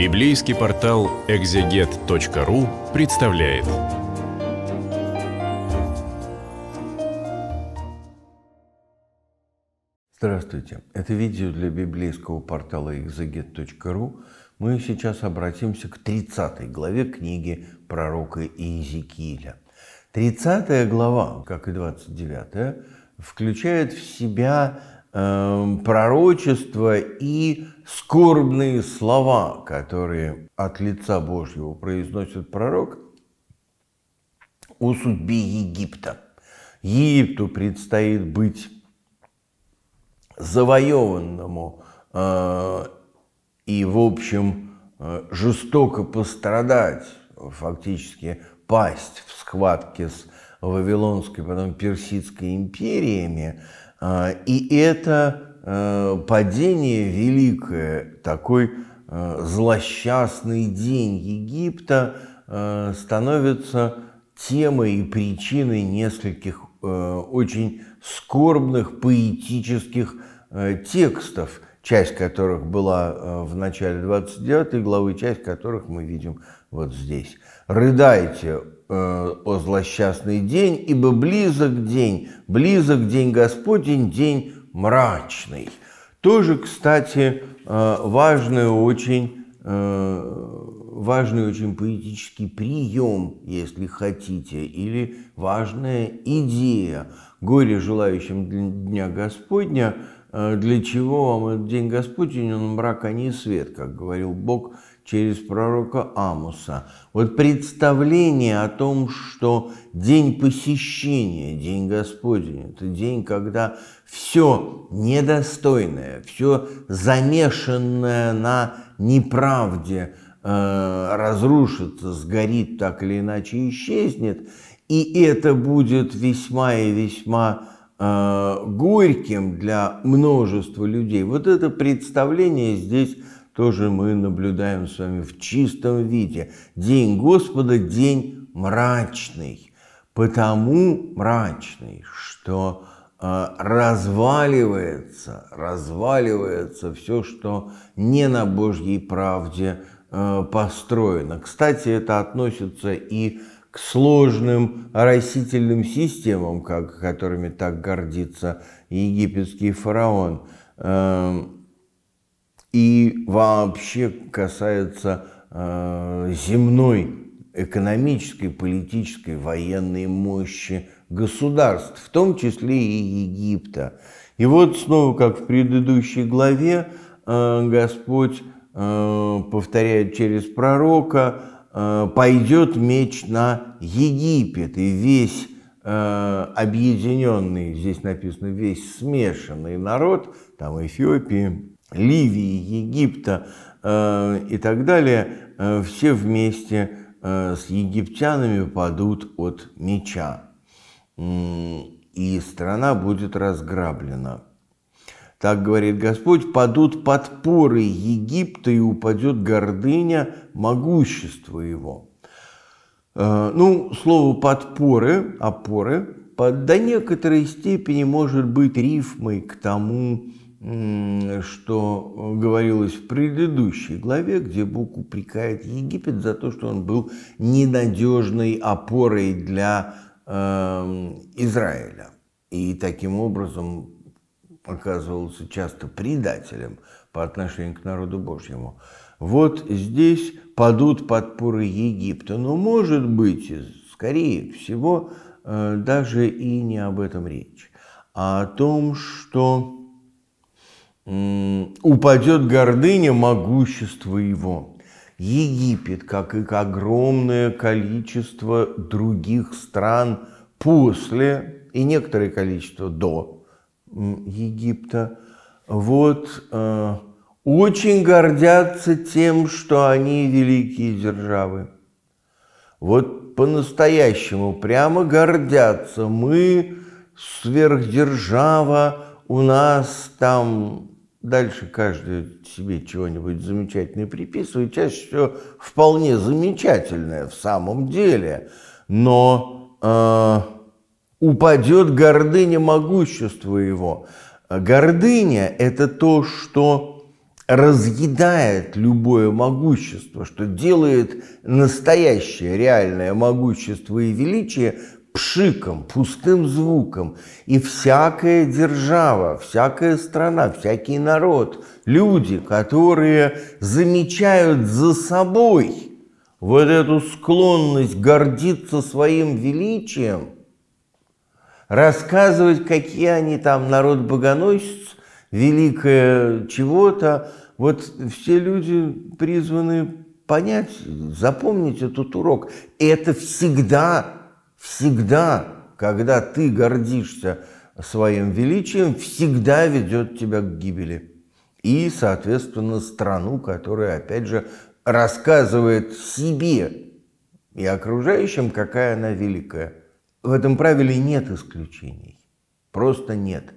Библейский портал экзегет.ру представляет. Здравствуйте! Это видео для библейского портала экзегет.ру. Мы сейчас обратимся к 30 главе книги пророка Иезекииля. 30 глава, как и 29, включает в себя э, пророчества и скорбные слова, которые от лица Божьего произносит пророк о судьбе Египта. Египту предстоит быть завоеванному э, и, в общем, э, жестоко пострадать, фактически пасть в схватке с Вавилонской, потом Персидской империями, а, и это э, падение великое, такой э, злосчастный день Египта э, становится темой и причиной нескольких очень скорбных поэтических текстов, часть которых была в начале 29 главы, часть которых мы видим вот здесь. «Рыдайте, Э, о злосчастный день, ибо близок день, близок день Господень, день мрачный. Тоже, кстати, э, важный очень, э, важный очень поэтический прием, если хотите, или важная идея. Горе желающим Дня Господня – Э, для чего вам этот день Господень, он мрак, а не свет, как говорил Бог через пророка Амуса. Вот представление о том, что день посещения, день Господень, это день, когда все недостойное, все замешанное на неправде э, разрушится, сгорит так или иначе, исчезнет, и это будет весьма и весьма Э, горьким для множества людей. Вот это представление здесь тоже мы наблюдаем с вами в чистом виде. День Господа – день мрачный, потому мрачный, что э, разваливается, разваливается все, что не на Божьей правде э, построено. Кстати, это относится и к к сложным растительным системам, как, которыми так гордится египетский фараон, эм, и вообще касается э, земной экономической, политической, военной мощи государств, в том числе и Египта. И вот снова, как в предыдущей главе, э, Господь э, повторяет через пророка, Э, пойдет меч на Египет, и весь э, объединенный, здесь написано, весь смешанный народ, там Эфиопии, Ливии, Египта э, и так далее, все вместе с египтянами падут от меча, и страна будет разграблена. Так говорит Господь, падут подпоры Египта и упадет гордыня могущества его. Э, ну, слово подпоры, опоры, до некоторой степени может быть рифмой к тому, что говорилось в предыдущей главе, где Бог упрекает Египет за то, что он был ненадежной опорой для э, Израиля. И таким образом оказывался часто предателем по отношению к народу Божьему. Вот здесь падут подпоры Египта. Но, может быть, скорее всего, э, даже и не об этом речь, а о том, что упадет гордыня могущества его. Египет, как и огромное количество других стран после и некоторое количество до Египта, вот э, очень гордятся тем, что они великие державы. Вот по-настоящему прямо гордятся. Мы сверхдержава, у нас там дальше каждый себе чего-нибудь замечательное приписывает, чаще всего вполне замечательное в самом деле, но э, упадет гордыня могущества его. Гордыня – это то, что разъедает любое могущество, что делает настоящее реальное могущество и величие пшиком, пустым звуком. И всякая держава, всякая страна, всякий народ, люди, которые замечают за собой вот эту склонность гордиться своим величием – рассказывать, какие они там народ богоносец, великое чего-то. Вот все люди призваны понять, запомнить этот урок. И это всегда, всегда, когда ты гордишься своим величием, всегда ведет тебя к гибели. И, соответственно, страну, которая, опять же, рассказывает себе и окружающим, какая она великая в этом правиле нет исключений. Просто нет.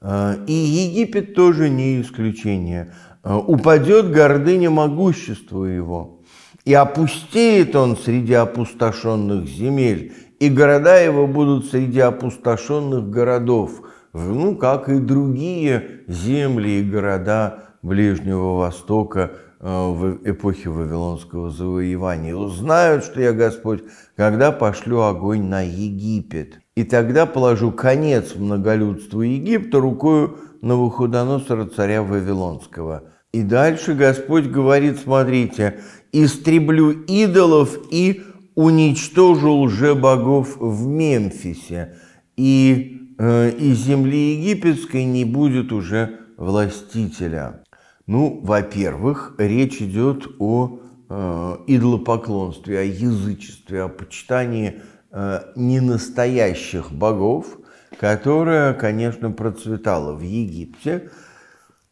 А, и Египет тоже не исключение. А, упадет гордыня могущества его, и опустеет он среди опустошенных земель, и города его будут среди опустошенных городов, ну, как и другие земли и города Ближнего Востока – Э, в эпохе Вавилонского завоевания. Узнают, что я Господь, когда пошлю огонь на Египет. И тогда положу конец многолюдству Египта рукою Навуходоносора царя Вавилонского. И дальше Господь говорит, смотрите, истреблю идолов и уничтожу лже-богов в Мемфисе. И э, из земли египетской не будет уже властителя. Ну, во-первых, речь идет о э, идолопоклонстве, о язычестве, о почитании э, ненастоящих богов, которое, конечно, процветало в Египте.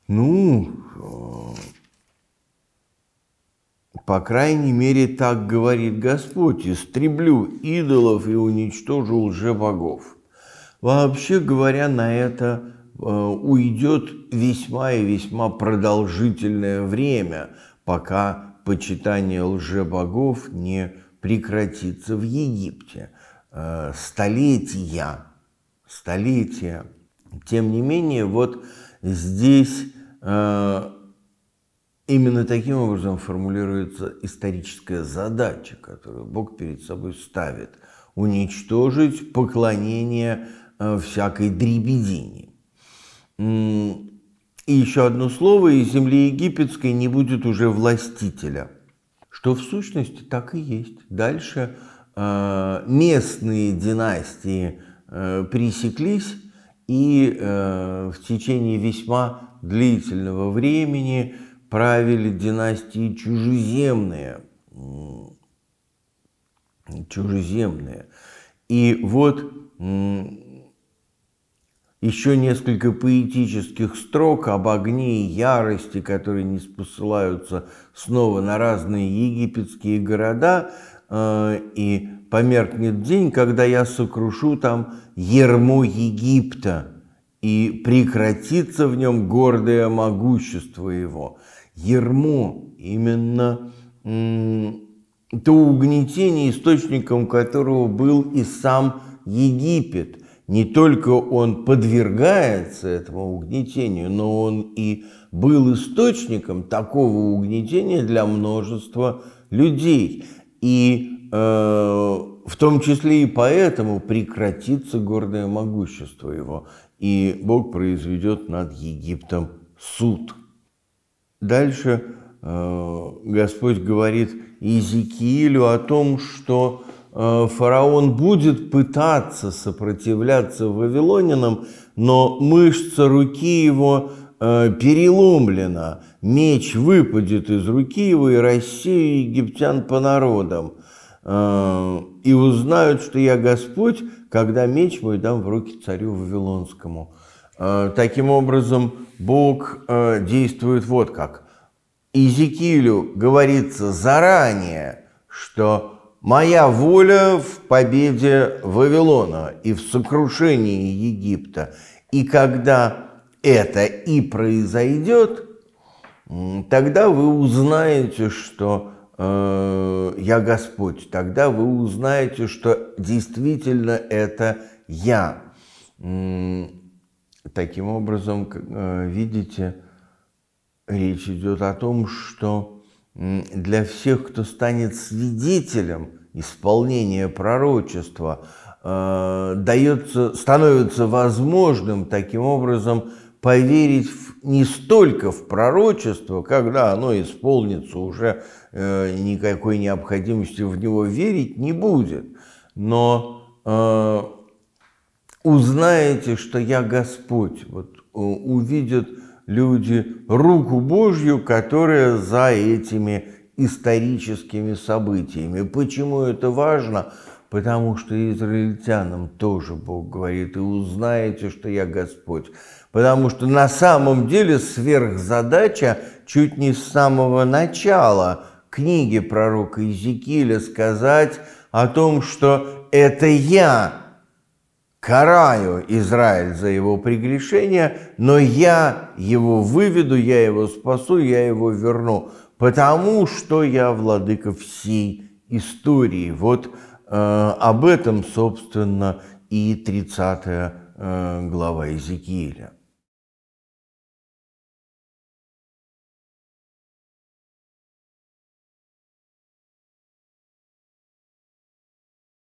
Ну, э, по крайней мере, так говорит Господь, истреблю идолов и уничтожу лже богов. Вообще говоря, на это Э, уйдет весьма и весьма продолжительное время, пока почитание лжебогов не прекратится в Египте. Э, столетия, столетия. Тем не менее, вот здесь э, Именно таким образом формулируется историческая задача, которую Бог перед собой ставит – уничтожить поклонение всякой дребедине. И еще одно слово, и земли египетской не будет уже властителя. Что в сущности так и есть. Дальше э, местные династии э, пресеклись, и э, в течение весьма длительного времени правили династии чужеземные. Чужеземные. И вот еще несколько поэтических строк об огне и ярости, которые не спосылаются снова на разные египетские города, э, и померкнет день, когда я сокрушу там ермо Египта, и прекратится в нем гордое могущество его. Ермо именно то угнетение, источником которого был и сам Египет – не только он подвергается этому угнетению, но он и был источником такого угнетения для множества людей. И э, в том числе и поэтому прекратится гордое могущество его, и Бог произведет над Египтом суд. Дальше э, Господь говорит Иезекиилю о том, что Э, фараон будет пытаться сопротивляться вавилонинам, но мышца руки его э, переломлена, меч выпадет из руки его и Россию египтян по народам. Э, и узнают, что я Господь, когда меч мой дам в руки царю Вавилонскому. Таким образом, Бог действует вот как. Изекилю говорится заранее, что Моя воля в победе Вавилона и в сокрушении Египта. И когда это и произойдет, тогда вы узнаете, что э, я Господь, тогда вы узнаете, что действительно это я. Таким образом, э, видите, речь идет о том, что для всех, кто станет свидетелем исполнения пророчества, э, дается, становится возможным таким образом поверить в, не столько в пророчество, когда оно исполнится, уже э, никакой необходимости в него верить не будет, но э, узнаете, что я Господь, вот э, увидят люди руку Божью, которая за этими историческими событиями. Почему это важно? Потому что израильтянам тоже Бог говорит, и узнаете, что я Господь. Потому что на самом деле сверхзадача чуть не с самого начала книги пророка Иезекииля сказать о том, что это я караю Израиль за его прегрешение, но я его выведу, я его спасу, я его верну, потому что я владыка всей истории. Вот э, об этом, собственно, и 30 э, глава Иезекииля.